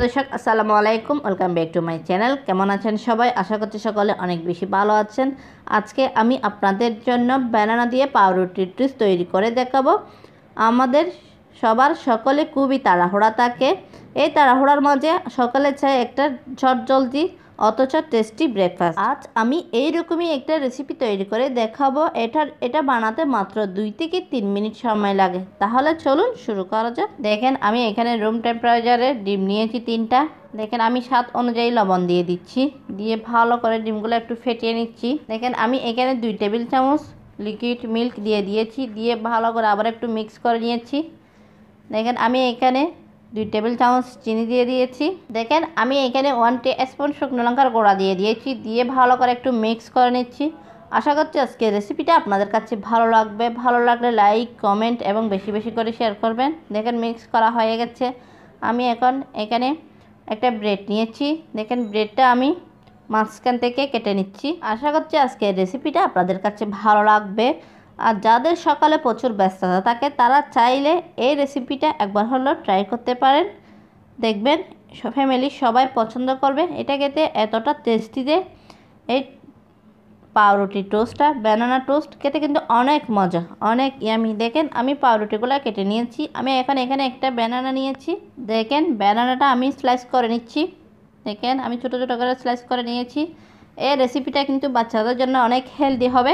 প্রিয় দর্শক আসসালামু আলাইকুম welcome back to my channel কেমন আছেন সবাই আশা করছি সকলে অনেক বেশি ভালো আছেন আজকে আমি আপনাদের জন্য ব্যানানা দিয়ে পাউরুটির টুস তৈরি করে দেখাবো আমাদের সবার সকলে খুবই তাড়াহুড়া থাকে এই তাড়াহুড়ার মাঝে সকালে চাই একটা জলদি অথচ টেস্টি ব্রেকফাস্ট আজ আমি এইরকমই একটা রেসিপি তৈরি করে দেখাবো এটা এটা বানাতে মাত্র দুই থেকে তিন মিনিট সময় লাগে তাহলে চলুন শুরু করা যাক দেখেন আমি এখানে রুম টেম্পারেচারে ডিম নিয়েছি তিনটা দেখেন আমি স্বাদ অনুযায়ী লবণ দিয়ে দিচ্ছি দিয়ে ভালো করে ডিমগুলো একটু ফেটিয়ে নিচ্ছি দেখেন আমি এখানে দুই টেবিল চামচ লিকুইড মিল্ক দিয়ে দিয়েছি দিয়ে ভালো করে আবার একটু মিক্স করে নিয়েছি দেখেন আমি এখানে দুই টেবিল চামচ চিনি দিয়ে দিয়েছি দেখেন আমি এখানে ওয়ান টি স্পুন শুকনো লঙ্কার গোড়া দিয়ে দিয়েছি দিয়ে ভালো করে একটু মিক্স করে নিচ্ছি আশা করছি আজকের রেসিপিটা আপনাদের কাছে ভালো লাগবে ভালো লাগলে লাইক কমেন্ট এবং বেশি বেশি করে শেয়ার করবেন দেখেন মিক্স করা হয়ে গেছে আমি এখন এখানে একটা ব্রেড নিয়েছি দেখেন ব্রেডটা আমি মাঝখান থেকে কেটে নিচ্ছি আশা করছি আজকের রেসিপিটা আপনাদের কাছে ভালো লাগবে আর যাদের সকালে প্রচুর ব্যস্ততা থাকে তারা চাইলে এই রেসিপিটা একবার হলেও ট্রাই করতে পারেন দেখবেন ফ্যামিলির সবাই পছন্দ করবে এটা খেতে এতটা টেস্টি যে এই পাউরুটি টোস্টটা ব্যানানা টোস্ট খেতে কিন্তু অনেক মজা অনেক ইয়ামি দেখেন আমি পাউরুটিগুলো কেটে নিয়েছি আমি এখন এখানে একটা ব্যানানা নিয়েছি দেখেন ব্যানানাটা আমি স্লাইস করে নিচ্ছি দেখেন আমি ছোটো ছোটো করে স্লাইস করে নিয়েছি এই রেসিপিটা কিন্তু বাচ্চাদের জন্য অনেক হেলদি হবে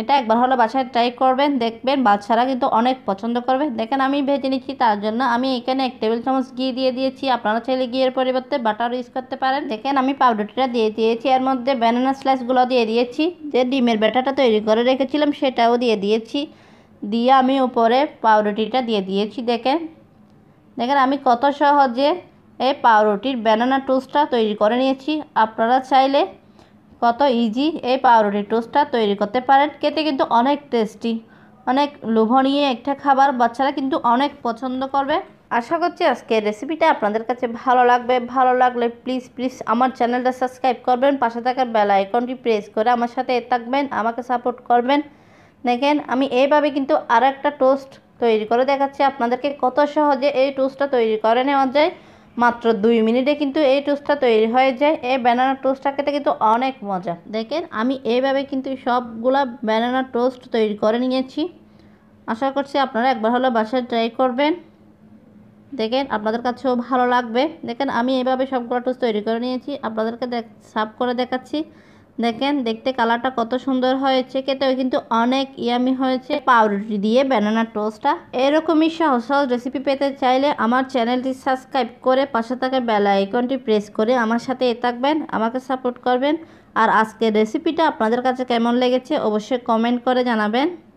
এটা একবার হলো বাসায় ট্রাই করবেন দেখবেন বাচ্চারা কিন্তু অনেক পছন্দ করবে দেখেন আমি ভেজে নিচ্ছি তার জন্য আমি এখানে এক টেবিল চামচ ঘি দিয়ে দিয়েছি আপনারা চাইলে ঘিয়ের পরিবর্তে বাটার ইউজ করতে পারেন দেখেন আমি পাউডারটা দিয়ে দিয়েছি এর মধ্যে ব্যানানা স্লাইসগুলো দিয়ে দিয়েছি যে ডিমের ব্যাটাটা তৈরি করে রেখেছিলাম সেটাও দিয়ে দিয়েছি দিয়ে আমি উপরে পাউরুটিটা দিয়ে দিয়েছি দেখেন দেখেন আমি কত সহজে এই পাউরুটির ব্যানানা টোস্টটা তৈরি করে নিয়েছি আপনারা চাইলে কত ইজি এই পাউরুটি টোস্টটা তৈরি করতে পারেন খেতে কিন্তু অনেক টেস্টি অনেক লোভনীয় একটা খাবার বাচ্চারা কিন্তু অনেক পছন্দ করবে আশা করছি আজকের রেসিপিটা আপনাদের কাছে ভালো লাগবে ভালো লাগলে প্লিজ প্লিজ আমার চ্যানেলটা সাবস্ক্রাইব করবেন পাশে থাকার বেল আইকনটি প্রেস করে আমার সাথে থাকবেন আমাকে সাপোর্ট করবেন দেখেন আমি এইভাবে কিন্তু আর একটা টোস্ট তৈরি করে দেখাচ্ছি আপনাদেরকে কত সহজে এই টোস্টটা তৈরি করে নেওয়া যায় মাত্র দুই মিনিটে কিন্তু এই টোস্টটা তৈরি হয়ে যায় এই ব্যানানা টোস্টটা খেতে কিন্তু অনেক মজা দেখেন আমি এইভাবে কিন্তু সবগুলা ব্যানানা টোস্ট তৈরি করে নিয়েছি আশা করছি আপনারা একবার হলো বাসায় ট্রাই করবেন দেখেন আপনাদের কাছেও ভালো লাগবে দেখেন আমি এইভাবে সবগুলো টোস্ট তৈরি করে নিয়েছি আপনাদেরকে দেখ সাফ করে দেখাচ্ছি দেখেন দেখতে কালারটা কত সুন্দর হয়েছে খেতেও কিন্তু অনেক ইয়ামি হয়েছে পাউরুটি দিয়ে ব্যানানা টোস্টটা এরকমই সহজ সহজ রেসিপি পেতে চাইলে আমার চ্যানেলটি সাবস্ক্রাইব করে পাশে থাকা বেলা আইকনটি প্রেস করে আমার সাথে এ থাকবেন আমাকে সাপোর্ট করবেন আর আজকের রেসিপিটা আপনাদের কাছে কেমন লেগেছে অবশ্যই কমেন্ট করে জানাবেন